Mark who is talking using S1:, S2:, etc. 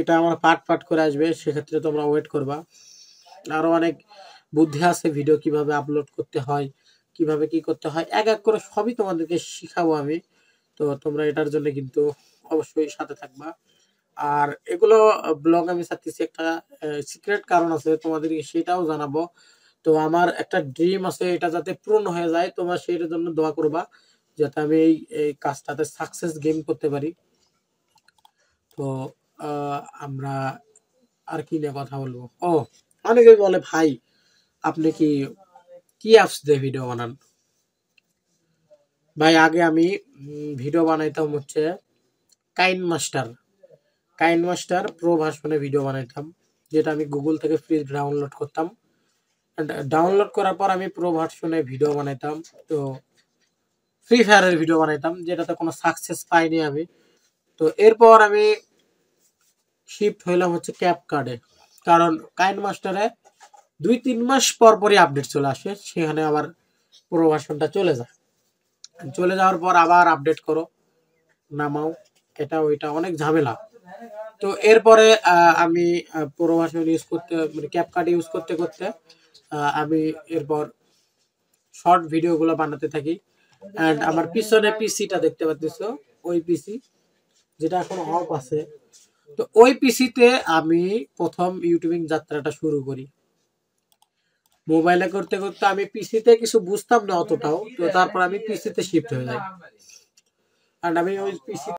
S1: এটা আমার part part করে আসবে সেক্ষেত্রে তোমরা ওয়েট করবা আরও অনেক বুদ্ধি আছে ভিডিও কিভাবে আপলোড করতে হয় কিভাবে কি করতে হয় এক এক করে সবই তোমাদেরকে শিখাবো আমি তো তোমরা এটার জন্য কিন্তু অবশ্যই সাথে থাকবা আর এগুলো ব্লগ আমি ছাড়তেছি একটা সিক্রেট কারণ আছে তোমাদেরকে সেটাও জানাবো তো আমার একটা ড্রিম আছে এটা যাতে পূর্ণ হয়ে যায় তোমরা সেটার জন্য দোয়া করবা যাতে আমি এই এই কাজটাতে সাকসেস গেম করতে পারি তো আমরা আর কি নিয়ে কথা বলবো ও অনেকে বলে ভাই আপনি কি কি অ্যাপস দিয়ে ভিডিও বানান ভাই আগে আমি ভিডিও বানাইতাম হচ্ছে কাইন মাস্টার কাইন মাস্টার প্রো ভার্সনে ভিডিও বানাইতাম যেটা আমি গুগল থেকে ফ্রি ডাউনলোড করতাম ডাউনলোড করার পর আমি প্রো ভার্সনে ভিডিও বানাইতাম তো ফ্রি ফায়ারের ভিডিও বানাইতাম যেটাতে কোনো সাকসেস পাইনি আমি তো এরপর আমি শিফট হইলাম হচ্ছে ক্যাপ কার্ডে কারণ কাইন মাস্টারে দুই তিন মাস পর পরই আপডেট চলে আসে সেখানে আবার পুরো চলে যায় চলে যাওয়ার পর আবার আপডেট করো নামাও এটা ওইটা অনেক ঝামেলা তো এরপরে আমি পুরো ইউজ করতে মানে ক্যাপ কার্ড ইউজ করতে করতে আমি এরপর শর্ট ভিডিওগুলো বানাতে থাকি অ্যান্ড আমার পিছনে পিসিটা দেখতে পাচ্ছ ওই পিসি যেটা এখন অফ আছে তো ওই পিসিতে আমি প্রথম ইউটিউবিং যাত্রাটা শুরু করি মোবাইলে করতে করতে আমি পিসিতে কিছু বুঝতাম না অতটাও তো তারপর আমি পিসিতে শিফট হয়ে যাই আর আমি ওই পিসি